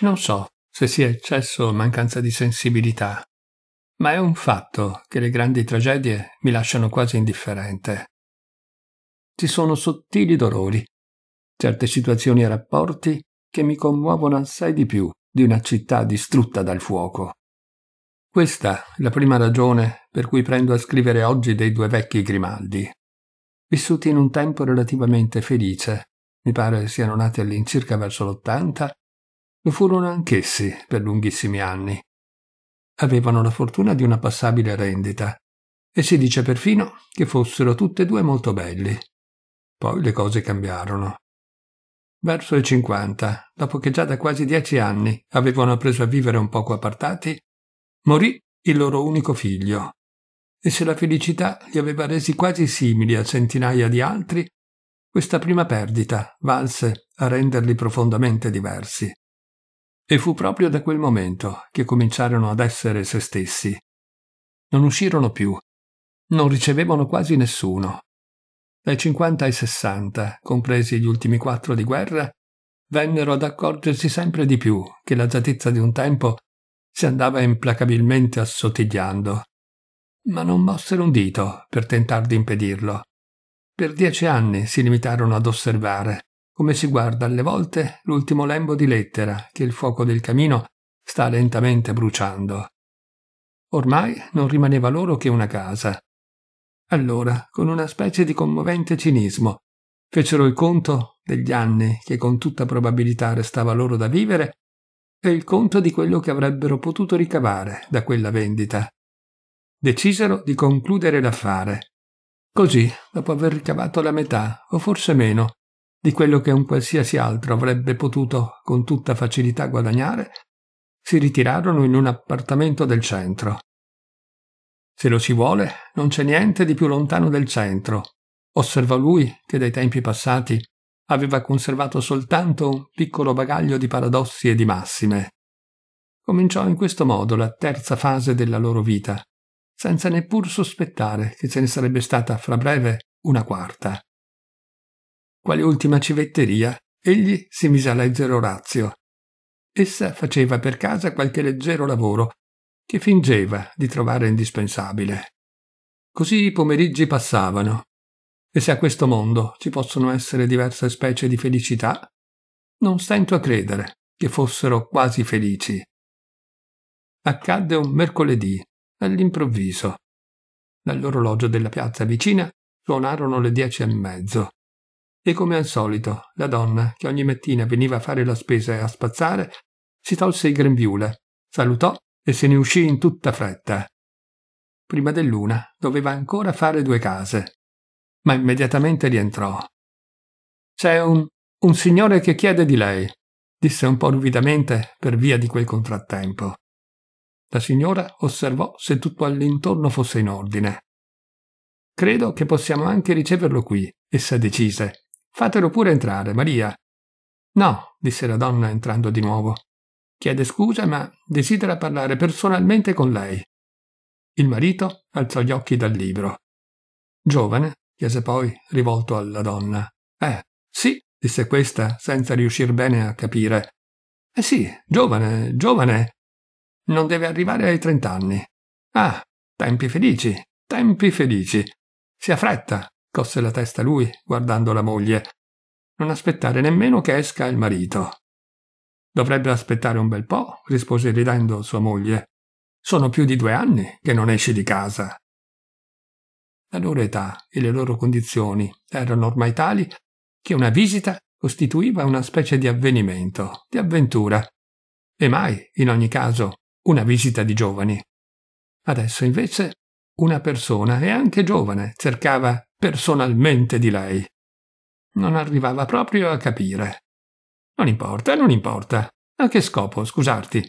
Non so se sia eccesso o mancanza di sensibilità, ma è un fatto che le grandi tragedie mi lasciano quasi indifferente. Ci sono sottili dolori, certe situazioni e rapporti che mi commuovono assai di più di una città distrutta dal fuoco. Questa è la prima ragione per cui prendo a scrivere oggi dei due vecchi Grimaldi. Vissuti in un tempo relativamente felice, mi pare siano nati all'incirca verso l'Ottanta lo furono anch'essi per lunghissimi anni. Avevano la fortuna di una passabile rendita e si dice perfino che fossero tutte e due molto belli. Poi le cose cambiarono. Verso i cinquanta, dopo che già da quasi dieci anni avevano appreso a vivere un poco appartati, morì il loro unico figlio. E se la felicità li aveva resi quasi simili a centinaia di altri, questa prima perdita valse a renderli profondamente diversi. E fu proprio da quel momento che cominciarono ad essere se stessi. Non uscirono più, non ricevevano quasi nessuno. Dai 50 ai 60, compresi gli ultimi quattro di guerra, vennero ad accorgersi sempre di più che l'agiatezza di un tempo si andava implacabilmente assottigliando. Ma non mossero un dito per tentar di impedirlo. Per dieci anni si limitarono ad osservare, come si guarda alle volte l'ultimo lembo di lettera che il fuoco del camino sta lentamente bruciando. Ormai non rimaneva loro che una casa. Allora, con una specie di commovente cinismo, fecero il conto degli anni che con tutta probabilità restava loro da vivere e il conto di quello che avrebbero potuto ricavare da quella vendita. Decisero di concludere l'affare. Così, dopo aver ricavato la metà, o forse meno, di quello che un qualsiasi altro avrebbe potuto con tutta facilità guadagnare, si ritirarono in un appartamento del centro. Se lo si vuole, non c'è niente di più lontano del centro, osservò lui che dai tempi passati aveva conservato soltanto un piccolo bagaglio di paradossi e di massime. Cominciò in questo modo la terza fase della loro vita, senza neppur sospettare che ce ne sarebbe stata fra breve una quarta. Quale ultima civetteria, egli si mise a leggere Orazio. Essa faceva per casa qualche leggero lavoro, che fingeva di trovare indispensabile. Così i pomeriggi passavano. E se a questo mondo ci possono essere diverse specie di felicità, non sento a credere che fossero quasi felici. Accadde un mercoledì, all'improvviso. Dall'orologio della piazza vicina suonarono le dieci e mezzo. E come al solito, la donna, che ogni mattina veniva a fare la spesa e a spazzare, si tolse il grembiule, salutò e se ne uscì in tutta fretta. Prima dell'una doveva ancora fare due case, ma immediatamente rientrò. C'è un, un signore che chiede di lei, disse un po' ruvidamente per via di quel contrattempo. La signora osservò se tutto all'intorno fosse in ordine. Credo che possiamo anche riceverlo qui, essa decise, Fatelo pure entrare, Maria. No, disse la donna entrando di nuovo. Chiede scusa, ma desidera parlare personalmente con lei. Il marito alzò gli occhi dal libro. Giovane? chiese poi, rivolto alla donna. Eh, sì, disse questa, senza riuscir bene a capire. Eh sì, giovane, giovane. Non deve arrivare ai trent'anni. Ah, tempi felici, tempi felici. Si affretta, scosse la testa lui, guardando la moglie. Non aspettare nemmeno che esca il marito. Dovrebbe aspettare un bel po', rispose ridendo sua moglie. Sono più di due anni che non esci di casa. La loro età e le loro condizioni erano ormai tali che una visita costituiva una specie di avvenimento, di avventura, e mai, in ogni caso, una visita di giovani. Adesso invece una persona, e anche giovane, cercava personalmente di lei. Non arrivava proprio a capire. Non importa, non importa. A che scopo, scusarti?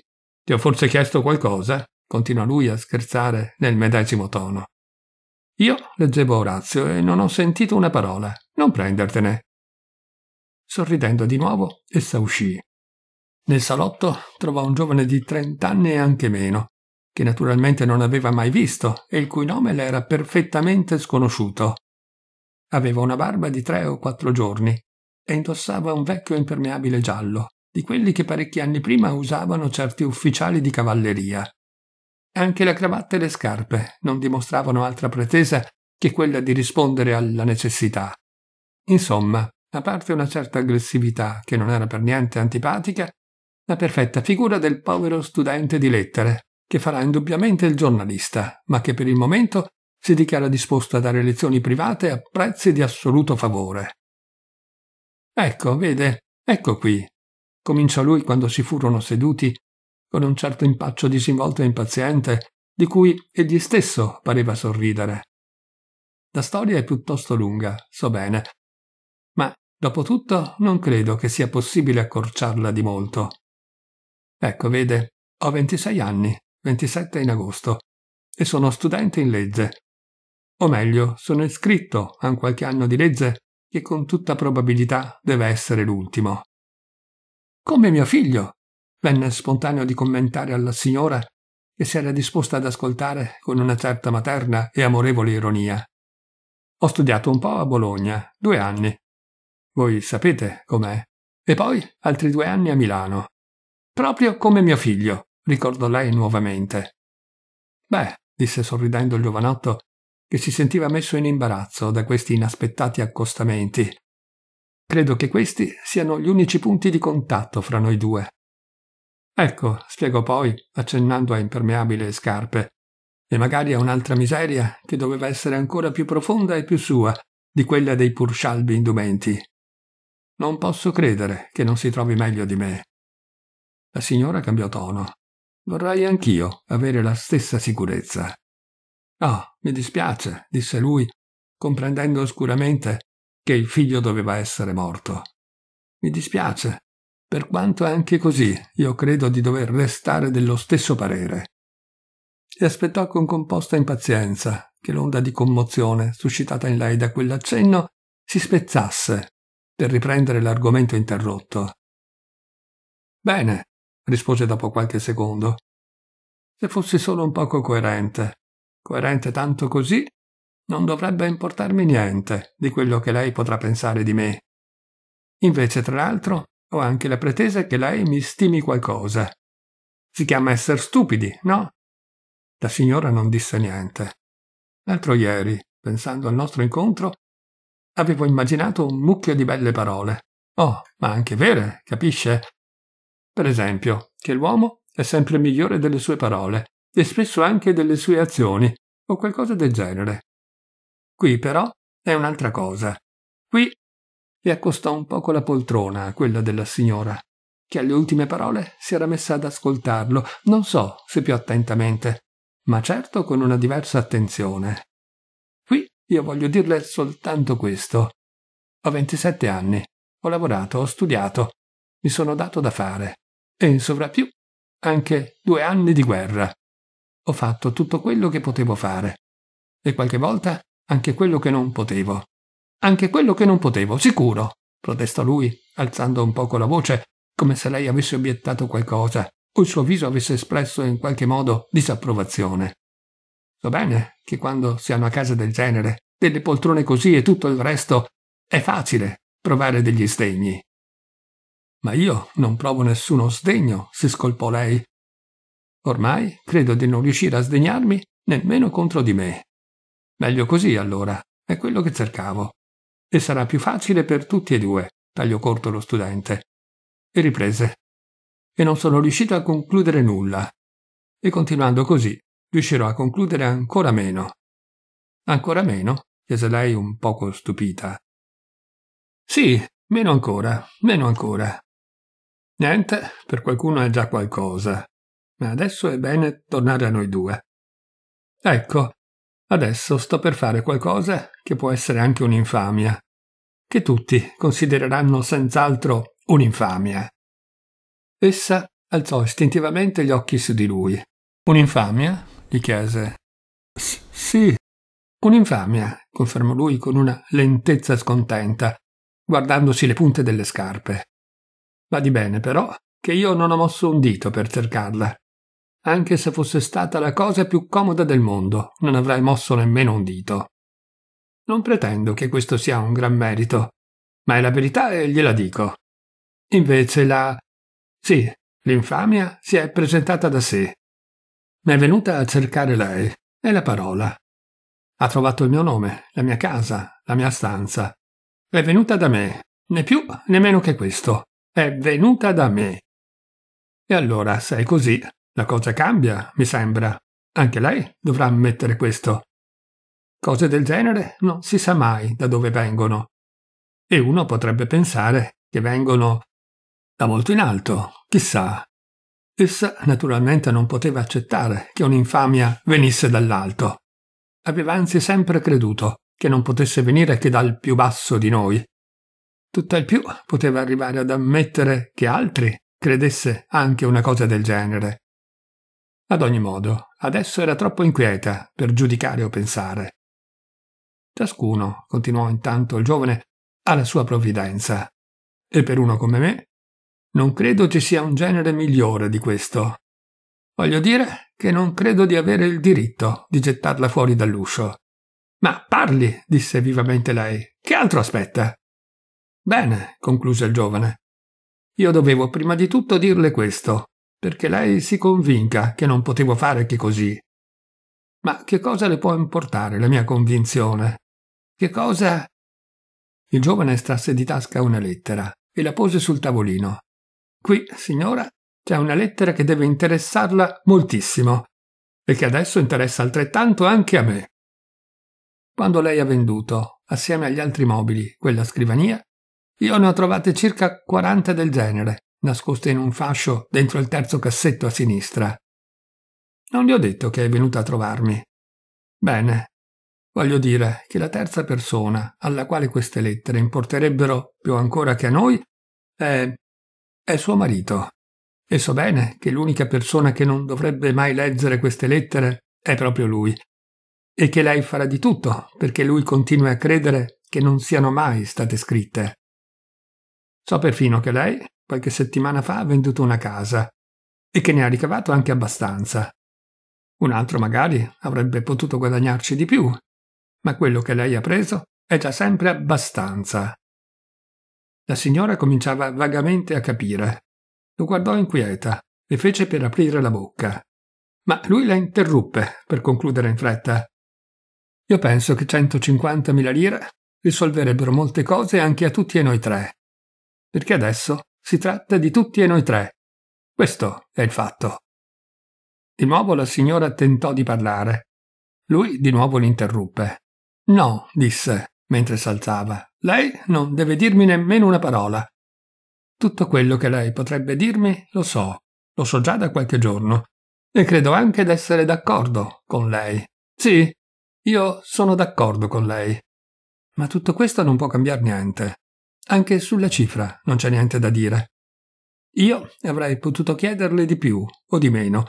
Ti ho forse chiesto qualcosa? Continua lui a scherzare nel medesimo tono. Io leggevo Orazio e non ho sentito una parola. Non prendertene. Sorridendo di nuovo, essa uscì. Nel salotto trovò un giovane di trent'anni e anche meno, che naturalmente non aveva mai visto e il cui nome le era perfettamente sconosciuto. Aveva una barba di tre o quattro giorni e indossava un vecchio impermeabile giallo, di quelli che parecchi anni prima usavano certi ufficiali di cavalleria. Anche la cravatta e le scarpe non dimostravano altra pretesa che quella di rispondere alla necessità. Insomma, a parte una certa aggressività che non era per niente antipatica, la perfetta figura del povero studente di lettere, che farà indubbiamente il giornalista, ma che per il momento si dichiara disposto a dare lezioni private a prezzi di assoluto favore. Ecco, vede, ecco qui, cominciò lui quando si furono seduti, con un certo impaccio disinvolto e impaziente, di cui egli stesso pareva sorridere. La storia è piuttosto lunga, so bene, ma dopotutto non credo che sia possibile accorciarla di molto. Ecco, vede, ho 26 anni, 27 in agosto, e sono studente in legge. O meglio, sono iscritto a un qualche anno di legge che con tutta probabilità deve essere l'ultimo. Come mio figlio, venne spontaneo di commentare alla signora che si era disposta ad ascoltare con una certa materna e amorevole ironia. Ho studiato un po' a Bologna, due anni. Voi sapete com'è. E poi altri due anni a Milano. Proprio come mio figlio, ricordò lei nuovamente. Beh, disse sorridendo il giovanotto, che si sentiva messo in imbarazzo da questi inaspettati accostamenti. Credo che questi siano gli unici punti di contatto fra noi due. Ecco, spiegò poi, accennando a impermeabile e scarpe, e magari a un'altra miseria che doveva essere ancora più profonda e più sua di quella dei pur scialbi indumenti. Non posso credere che non si trovi meglio di me. La signora cambiò tono. Vorrei anch'io avere la stessa sicurezza. Oh, mi dispiace, disse lui, comprendendo oscuramente che il figlio doveva essere morto. Mi dispiace, per quanto anche così io credo di dover restare dello stesso parere. E aspettò con composta impazienza che l'onda di commozione suscitata in lei da quell'accenno si spezzasse per riprendere l'argomento interrotto. Bene, rispose dopo qualche secondo. Se fossi solo un poco coerente, coerente tanto così, non dovrebbe importarmi niente di quello che lei potrà pensare di me. Invece, tra l'altro, ho anche la pretesa che lei mi stimi qualcosa. Si chiama essere stupidi, no? La signora non disse niente. L'altro ieri, pensando al nostro incontro, avevo immaginato un mucchio di belle parole. Oh, ma anche vere, capisce? Per esempio, che l'uomo è sempre migliore delle sue parole e spesso anche delle sue azioni o qualcosa del genere. Qui però è un'altra cosa. Qui e accostò un poco la poltrona a quella della signora, che alle ultime parole si era messa ad ascoltarlo, non so se più attentamente, ma certo con una diversa attenzione. Qui io voglio dirle soltanto questo. Ho 27 anni, ho lavorato, ho studiato, mi sono dato da fare, e in sovrappiù anche due anni di guerra. Ho fatto tutto quello che potevo fare. E qualche volta anche quello che non potevo. Anche quello che non potevo, sicuro, protestò lui, alzando un poco la voce, come se lei avesse obiettato qualcosa o il suo viso avesse espresso in qualche modo disapprovazione. So bene che quando si ha una casa del genere, delle poltrone così e tutto il resto, è facile provare degli sdegni. Ma io non provo nessuno sdegno, si scolpò lei, Ormai credo di non riuscire a sdegnarmi nemmeno contro di me. Meglio così, allora, è quello che cercavo. E sarà più facile per tutti e due, tagliò corto lo studente. E riprese. E non sono riuscito a concludere nulla. E continuando così, riuscirò a concludere ancora meno. Ancora meno? chiese lei un poco stupita. Sì, meno ancora, meno ancora. Niente, per qualcuno è già qualcosa, ma adesso è bene tornare a noi due. Ecco, adesso sto per fare qualcosa che può essere anche un'infamia, che tutti considereranno senz'altro un'infamia. Essa alzò istintivamente gli occhi su di lui. Un'infamia? gli chiese. Sì. Un'infamia, confermò lui con una lentezza scontenta, guardandosi le punte delle scarpe. Va di bene, però, che io non ho mosso un dito per cercarla. Anche se fosse stata la cosa più comoda del mondo, non avrei mosso nemmeno un dito. Non pretendo che questo sia un gran merito, ma è la verità e gliela dico. Invece la... Sì, l'infamia si è presentata da sé. Mi è venuta a cercare lei, e la parola. Ha trovato il mio nome, la mia casa, la mia stanza. È venuta da me, né più né meno che questo. È venuta da me. E allora, se è così, la cosa cambia, mi sembra. Anche lei dovrà ammettere questo. Cose del genere non si sa mai da dove vengono. E uno potrebbe pensare che vengono da molto in alto, chissà. Essa naturalmente non poteva accettare che un'infamia venisse dall'alto. Aveva anzi sempre creduto che non potesse venire che dal più basso di noi. Tutt'al più poteva arrivare ad ammettere che altri credesse anche una cosa del genere. Ad ogni modo, adesso era troppo inquieta per giudicare o pensare. Ciascuno, continuò intanto il giovane, ha la sua provvidenza. E per uno come me, non credo ci sia un genere migliore di questo. Voglio dire che non credo di avere il diritto di gettarla fuori dall'uscio. Ma parli, disse vivamente lei. Che altro aspetta? Bene, concluse il giovane. Io dovevo prima di tutto dirle questo perché lei si convinca che non potevo fare che così. Ma che cosa le può importare la mia convinzione? Che cosa? Il giovane estrasse di tasca una lettera e la pose sul tavolino. Qui, signora, c'è una lettera che deve interessarla moltissimo e che adesso interessa altrettanto anche a me. Quando lei ha venduto, assieme agli altri mobili, quella scrivania, io ne ho trovate circa 40 del genere, nascosta in un fascio dentro il terzo cassetto a sinistra. Non gli ho detto che è venuta a trovarmi. Bene, voglio dire che la terza persona alla quale queste lettere importerebbero più ancora che a noi è... è suo marito. E so bene che l'unica persona che non dovrebbe mai leggere queste lettere è proprio lui. E che lei farà di tutto perché lui continui a credere che non siano mai state scritte. So perfino che lei, qualche settimana fa ha venduto una casa e che ne ha ricavato anche abbastanza. Un altro magari avrebbe potuto guadagnarci di più, ma quello che lei ha preso è già sempre abbastanza. La signora cominciava vagamente a capire. Lo guardò inquieta e fece per aprire la bocca. Ma lui la interruppe per concludere in fretta. Io penso che 150.000 lire risolverebbero molte cose anche a tutti e noi tre. Perché adesso si tratta di tutti e noi tre. Questo è il fatto. Di nuovo la signora tentò di parlare. Lui di nuovo l'interruppe. No, disse, mentre s'alzava. Lei non deve dirmi nemmeno una parola. Tutto quello che lei potrebbe dirmi lo so, lo so già da qualche giorno, e credo anche d'essere d'accordo con lei. Sì, io sono d'accordo con lei. Ma tutto questo non può cambiare niente. Anche sulla cifra non c'è niente da dire. Io avrei potuto chiederle di più o di meno.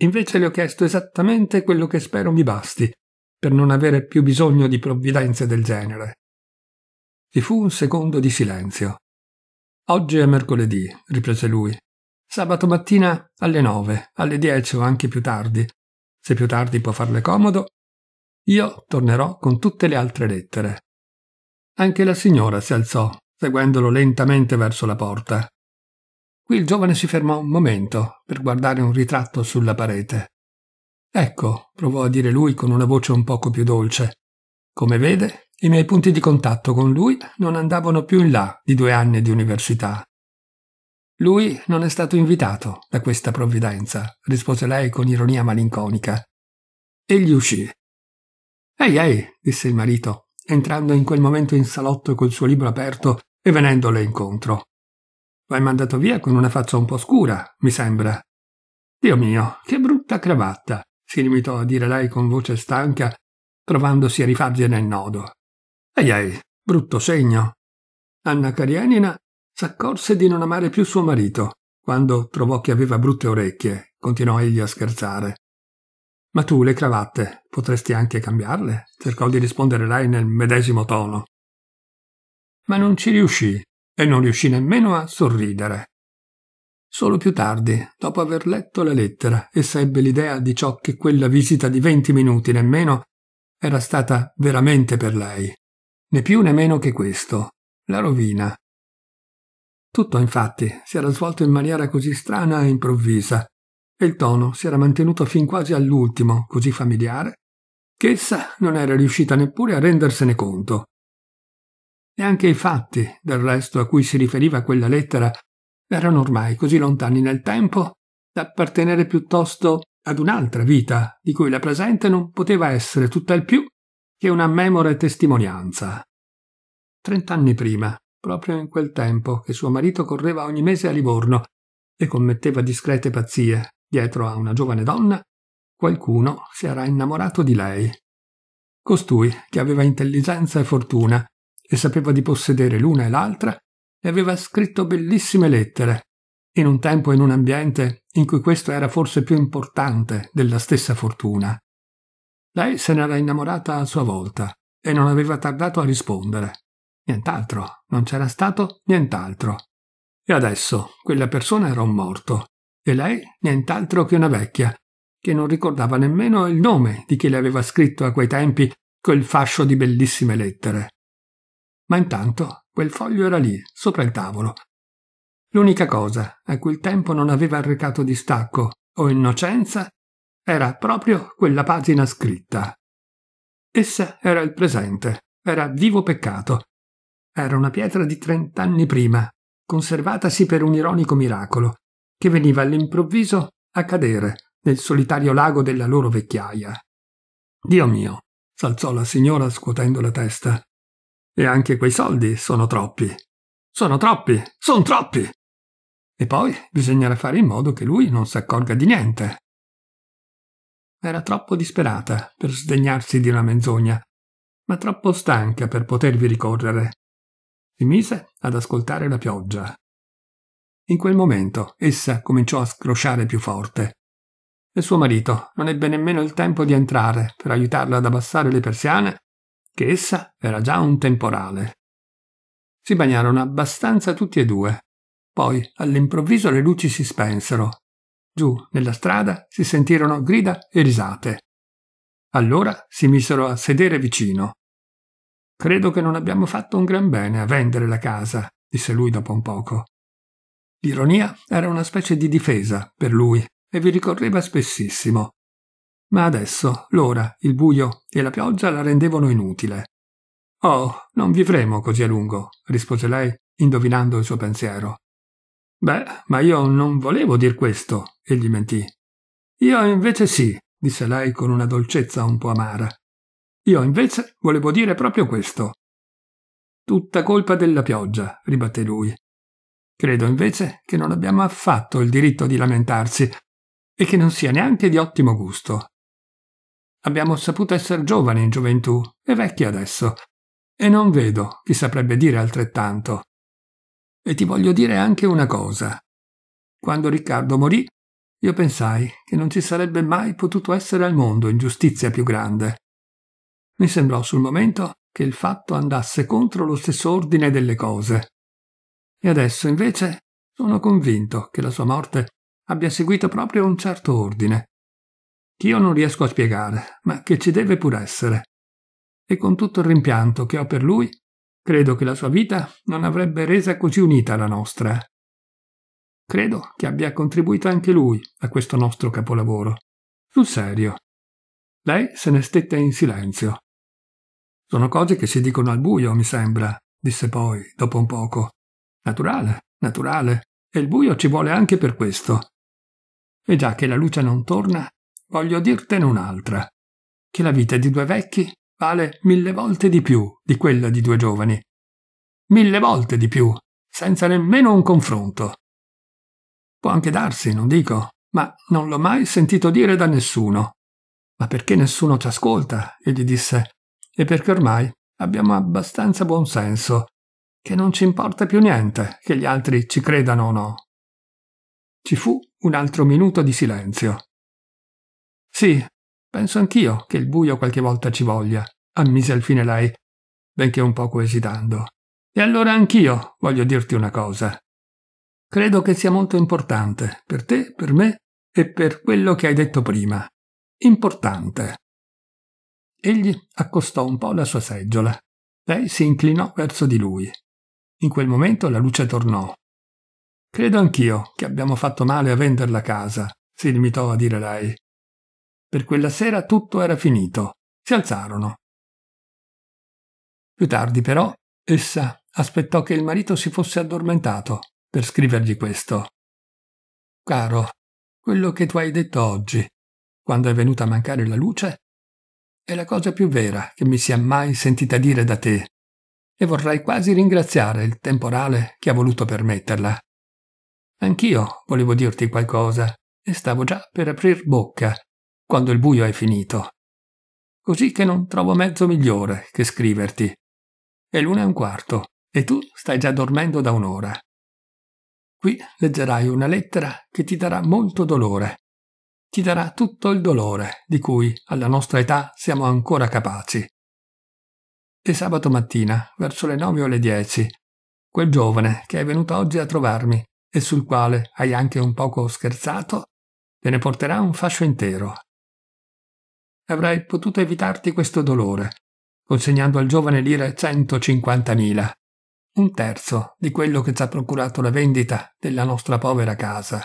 Invece le ho chiesto esattamente quello che spero mi basti, per non avere più bisogno di provvidenze del genere. Ci fu un secondo di silenzio. Oggi è mercoledì, riprese lui. Sabato mattina alle nove, alle dieci o anche più tardi. Se più tardi può farle comodo, io tornerò con tutte le altre lettere. Anche la signora si alzò seguendolo lentamente verso la porta. Qui il giovane si fermò un momento per guardare un ritratto sulla parete. Ecco, provò a dire lui con una voce un poco più dolce. Come vede, i miei punti di contatto con lui non andavano più in là di due anni di università. Lui non è stato invitato da questa provvidenza, rispose lei con ironia malinconica. Egli uscì. Ehi, ehi, disse il marito, entrando in quel momento in salotto col suo libro aperto e venendole incontro. L'hai mandato via con una faccia un po' scura, mi sembra. Dio mio, che brutta cravatta, si limitò a dire lei con voce stanca, provandosi a rifargliene il nodo. Ehi ehi, brutto segno. Anna Karenina s'accorse di non amare più suo marito, quando trovò che aveva brutte orecchie, continuò egli a scherzare. Ma tu le cravatte potresti anche cambiarle? cercò di rispondere lei nel medesimo tono. Ma non ci riuscì e non riuscì nemmeno a sorridere. Solo più tardi, dopo aver letto la lettera, essa ebbe l'idea di ciò che quella visita di venti minuti nemmeno era stata veramente per lei, né più né meno che questo, la rovina. Tutto infatti si era svolto in maniera così strana e improvvisa e il tono si era mantenuto fin quasi all'ultimo, così familiare, che essa non era riuscita neppure a rendersene conto. Neanche i fatti, del resto, a cui si riferiva quella lettera, erano ormai così lontani nel tempo da appartenere piuttosto ad un'altra vita, di cui la presente non poteva essere tutt'al più che una memore testimonianza. Trent'anni prima, proprio in quel tempo che suo marito correva ogni mese a Livorno e commetteva discrete pazzie, dietro a una giovane donna, qualcuno si era innamorato di lei. Costui, che aveva intelligenza e fortuna, e sapeva di possedere l'una e l'altra, le aveva scritto bellissime lettere, in un tempo e in un ambiente in cui questo era forse più importante della stessa fortuna. Lei se n'era innamorata a sua volta e non aveva tardato a rispondere. Nient'altro, non c'era stato nient'altro. E adesso quella persona era un morto, e lei nient'altro che una vecchia, che non ricordava nemmeno il nome di chi le aveva scritto a quei tempi quel fascio di bellissime lettere. Ma intanto quel foglio era lì, sopra il tavolo. L'unica cosa a cui il tempo non aveva arrecato distacco o innocenza era proprio quella pagina scritta. Essa era il presente, era vivo peccato. Era una pietra di trent'anni prima, conservatasi per un ironico miracolo, che veniva all'improvviso a cadere nel solitario lago della loro vecchiaia. Dio mio, s'alzò la signora scuotendo la testa. E anche quei soldi sono troppi. Sono troppi, sono troppi. E poi bisognerà fare in modo che lui non si accorga di niente. Era troppo disperata per sdegnarsi di una menzogna, ma troppo stanca per potervi ricorrere. Si mise ad ascoltare la pioggia. In quel momento essa cominciò a scrosciare più forte. E suo marito non ebbe nemmeno il tempo di entrare per aiutarla ad abbassare le persiane, che essa era già un temporale. Si bagnarono abbastanza tutti e due. Poi, all'improvviso, le luci si spensero. Giù, nella strada, si sentirono grida e risate. Allora si misero a sedere vicino. Credo che non abbiamo fatto un gran bene a vendere la casa, disse lui dopo un poco. L'ironia era una specie di difesa per lui e vi ricorreva spessissimo. Ma adesso l'ora, il buio e la pioggia la rendevano inutile. Oh, non vivremo così a lungo, rispose lei, indovinando il suo pensiero. Beh, ma io non volevo dir questo, egli mentì. Io invece sì, disse lei con una dolcezza un po' amara. Io invece volevo dire proprio questo. Tutta colpa della pioggia, ribatté lui. Credo invece che non abbiamo affatto il diritto di lamentarsi e che non sia neanche di ottimo gusto. Abbiamo saputo essere giovani in gioventù e vecchi adesso, e non vedo chi saprebbe dire altrettanto. E ti voglio dire anche una cosa. Quando Riccardo morì, io pensai che non ci sarebbe mai potuto essere al mondo ingiustizia più grande. Mi sembrò sul momento che il fatto andasse contro lo stesso ordine delle cose. E adesso, invece, sono convinto che la sua morte abbia seguito proprio un certo ordine, che io non riesco a spiegare, ma che ci deve pur essere. E con tutto il rimpianto che ho per lui, credo che la sua vita non avrebbe resa così unita la nostra. Credo che abbia contribuito anche lui a questo nostro capolavoro. Sul serio. Lei se ne stette in silenzio. Sono cose che si dicono al buio, mi sembra, disse poi, dopo un poco. Naturale, naturale. E il buio ci vuole anche per questo. E già che la luce non torna, voglio dirtene un'altra. Che la vita di due vecchi vale mille volte di più di quella di due giovani. Mille volte di più, senza nemmeno un confronto. Può anche darsi, non dico, ma non l'ho mai sentito dire da nessuno. Ma perché nessuno ci ascolta? egli disse. E perché ormai abbiamo abbastanza buon senso che non ci importa più niente che gli altri ci credano o no. Ci fu un altro minuto di silenzio. Sì, penso anch'io che il buio qualche volta ci voglia, ammise alfine lei, benché un poco esitando. E allora anch'io voglio dirti una cosa. Credo che sia molto importante per te, per me e per quello che hai detto prima. Importante. Egli accostò un po' la sua seggiola. Lei si inclinò verso di lui. In quel momento la luce tornò. Credo anch'io che abbiamo fatto male a vender la casa, si limitò a dire lei. Per quella sera tutto era finito. Si alzarono. Più tardi, però, essa aspettò che il marito si fosse addormentato per scrivergli questo. Caro, quello che tu hai detto oggi, quando è venuta a mancare la luce, è la cosa più vera che mi sia mai sentita dire da te e vorrei quasi ringraziare il temporale che ha voluto permetterla. Anch'io volevo dirti qualcosa e stavo già per aprir bocca quando il buio è finito. Così che non trovo mezzo migliore che scriverti. È l'una e un quarto e tu stai già dormendo da un'ora. Qui leggerai una lettera che ti darà molto dolore. Ti darà tutto il dolore di cui alla nostra età siamo ancora capaci di sabato mattina, verso le nove o le dieci, quel giovane che è venuto oggi a trovarmi e sul quale hai anche un poco scherzato, te ne porterà un fascio intero. Avrai potuto evitarti questo dolore, consegnando al giovane lire 150.000, un terzo di quello che ci ha procurato la vendita della nostra povera casa.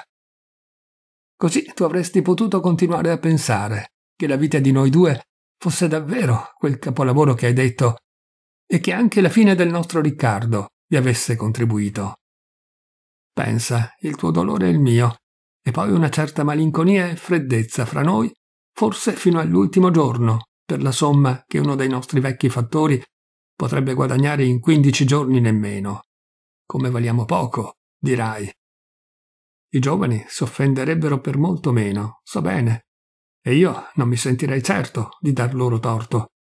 Così tu avresti potuto continuare a pensare che la vita di noi due fosse davvero quel capolavoro che hai detto e che anche la fine del nostro Riccardo vi avesse contribuito. Pensa, il tuo dolore e il mio, e poi una certa malinconia e freddezza fra noi, forse fino all'ultimo giorno, per la somma che uno dei nostri vecchi fattori potrebbe guadagnare in quindici giorni nemmeno. Come valiamo poco, dirai. I giovani s'offenderebbero per molto meno, so bene, e io non mi sentirei certo di dar loro torto,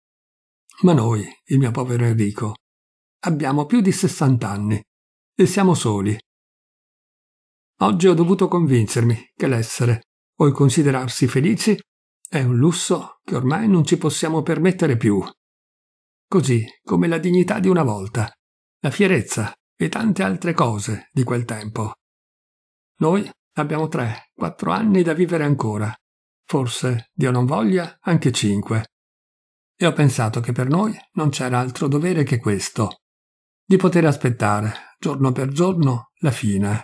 ma noi, il mio povero Enrico, abbiamo più di 60 anni e siamo soli. Oggi ho dovuto convincermi che l'essere o il considerarsi felici è un lusso che ormai non ci possiamo permettere più. Così come la dignità di una volta, la fierezza e tante altre cose di quel tempo. Noi abbiamo tre, quattro anni da vivere ancora, forse, Dio non voglia, anche cinque e ho pensato che per noi non c'era altro dovere che questo, di poter aspettare, giorno per giorno, la fine.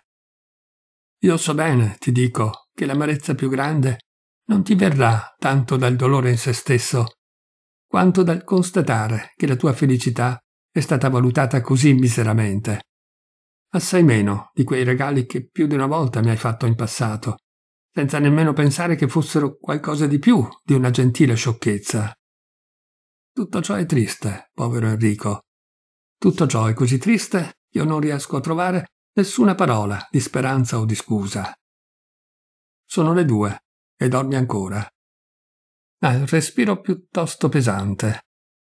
Io so bene, ti dico, che l'amarezza più grande non ti verrà tanto dal dolore in se stesso, quanto dal constatare che la tua felicità è stata valutata così miseramente. Assai meno di quei regali che più di una volta mi hai fatto in passato, senza nemmeno pensare che fossero qualcosa di più di una gentile sciocchezza. Tutto ciò è triste, povero Enrico. Tutto ciò è così triste che io non riesco a trovare nessuna parola di speranza o di scusa. Sono le due e dormi ancora. Ha ah, il respiro piuttosto pesante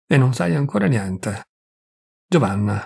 e non sai ancora niente. Giovanna,